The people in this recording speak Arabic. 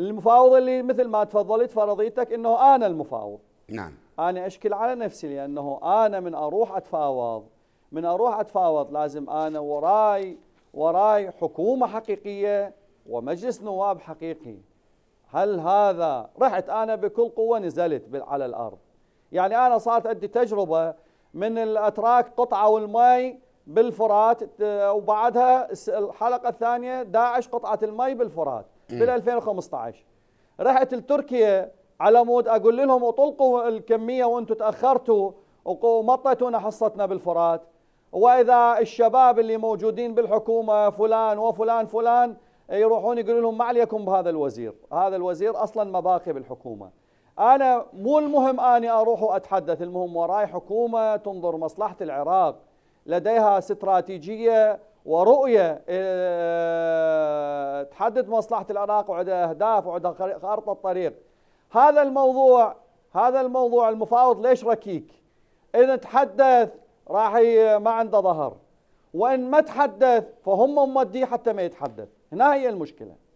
المفاوض اللي مثل ما تفضلت فرضيتك انه انا المفاوض نعم انا اشكل على نفسي لانه انا من اروح اتفاوض من اروح اتفاوض لازم انا وراي وراي حكومه حقيقيه ومجلس نواب حقيقي هل هذا رحت انا بكل قوه نزلت على الارض يعني انا صارت عندي تجربه من الاتراك قطعه والمي بالفرات آه، وبعدها الحلقه الثانيه داعش قطعه المي بالفرات بال 2015 رحت لتركيا على مود اقول لهم اطلقوا الكميه وانتم تاخرتوا ومطيتونا حصتنا بالفرات واذا الشباب اللي موجودين بالحكومه فلان وفلان فلان يروحون يقولوا لهم ما عليكم بهذا الوزير هذا الوزير اصلا ما باقي بالحكومه انا مو المهم اني اروح واتحدث المهم وراي حكومه تنظر مصلحه العراق لديها استراتيجيه ورؤية آه، تحدد مصلحة العراق وعندها أهداف وعندها خارطة طريق هذا الموضوع هذا الموضوع المفاوض ليش ركيك إذا تحدث راح ما عنده ظهر وإن ما تحدث فهم موديه حتى ما يتحدث هنا هي المشكلة